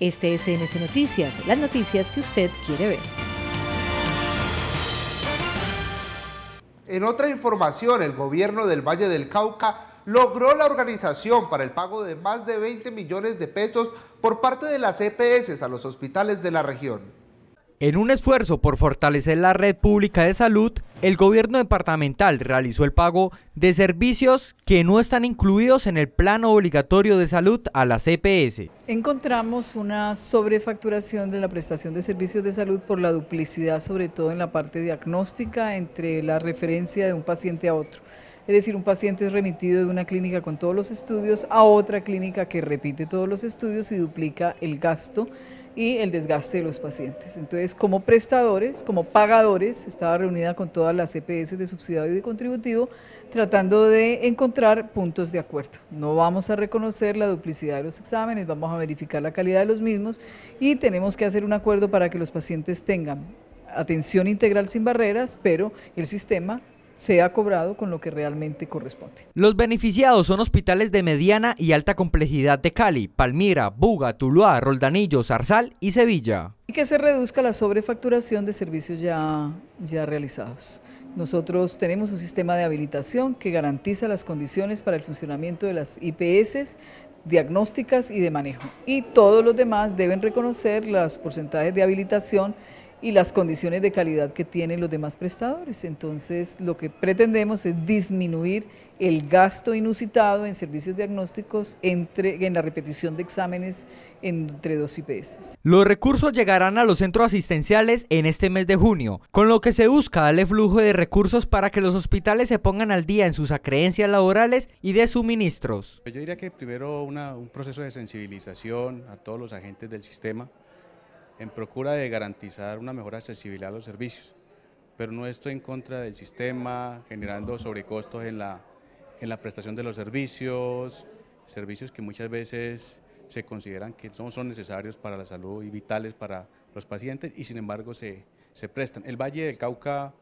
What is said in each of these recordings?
Este es CNC Noticias, las noticias que usted quiere ver. En otra información, el gobierno del Valle del Cauca logró la organización para el pago de más de 20 millones de pesos por parte de las EPS a los hospitales de la región. En un esfuerzo por fortalecer la red pública de salud, el gobierno departamental realizó el pago de servicios que no están incluidos en el plano obligatorio de salud a la CPS. Encontramos una sobrefacturación de la prestación de servicios de salud por la duplicidad, sobre todo en la parte diagnóstica, entre la referencia de un paciente a otro. Es decir, un paciente es remitido de una clínica con todos los estudios a otra clínica que repite todos los estudios y duplica el gasto y el desgaste de los pacientes. Entonces, como prestadores, como pagadores, estaba reunida con todas las EPS de subsidiado y de contributivo, tratando de encontrar puntos de acuerdo. No vamos a reconocer la duplicidad de los exámenes, vamos a verificar la calidad de los mismos y tenemos que hacer un acuerdo para que los pacientes tengan atención integral sin barreras, pero el sistema se ha cobrado con lo que realmente corresponde. Los beneficiados son hospitales de mediana y alta complejidad de Cali, Palmira, Buga, Tuluá, Roldanillo, Zarzal y Sevilla. Y que se reduzca la sobrefacturación de servicios ya, ya realizados. Nosotros tenemos un sistema de habilitación que garantiza las condiciones para el funcionamiento de las IPS, diagnósticas y de manejo. Y todos los demás deben reconocer los porcentajes de habilitación y las condiciones de calidad que tienen los demás prestadores. Entonces, lo que pretendemos es disminuir el gasto inusitado en servicios diagnósticos entre, en la repetición de exámenes entre dos IPS. Los recursos llegarán a los centros asistenciales en este mes de junio, con lo que se busca darle flujo de recursos para que los hospitales se pongan al día en sus acreencias laborales y de suministros. Yo diría que primero un proceso de sensibilización a todos los agentes del sistema, en procura de garantizar una mejor accesibilidad a los servicios, pero no estoy en contra del sistema, generando sobrecostos en la, en la prestación de los servicios, servicios que muchas veces se consideran que no son necesarios para la salud y vitales para los pacientes y sin embargo se, prestan. El Valle del Cauca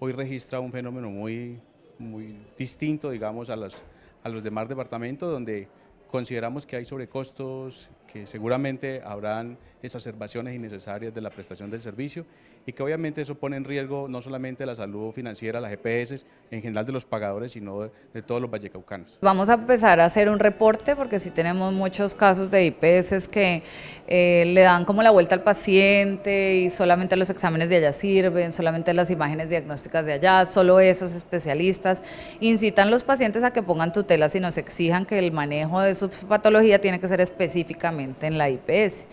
hoy registra un fenómeno muy, muy distinto, digamos, a los, a los demás departamentos donde Consideramos que hay sobrecostos, que seguramente habrán exacerbaciones innecesarias de la prestación del servicio y que obviamente eso pone en riesgo no solamente la salud financiera, las EPS, en general de los pagadores, sino de, todos los vallecaucanos. Vamos a empezar a hacer un reporte porque si tenemos muchos casos de IPS que eh, le dan como la vuelta al paciente y solamente los exámenes de allá sirven, solamente las imágenes diagnósticas de allá, solo esos especialistas. Incitan los pacientes a que pongan tutelas y nos exijan que el manejo de sus patología tiene que ser específicamente en la IPS.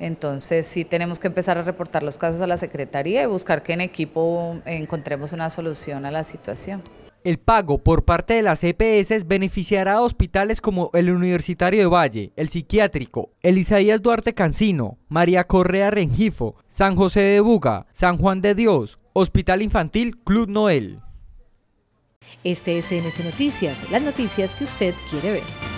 Entonces sí tenemos que empezar a reportar los casos a la Secretaría y buscar que en equipo encontremos una solución a la situación. El pago por parte de las EPS beneficiará a hospitales como el Universitario de Valle, el Psiquiátrico, el Isaías Duarte Cancino, María Correa Rengifo, San José de Buga, San Juan de Dios, Hospital Infantil Club Noel. Este es NS Noticias, las noticias que usted quiere ver.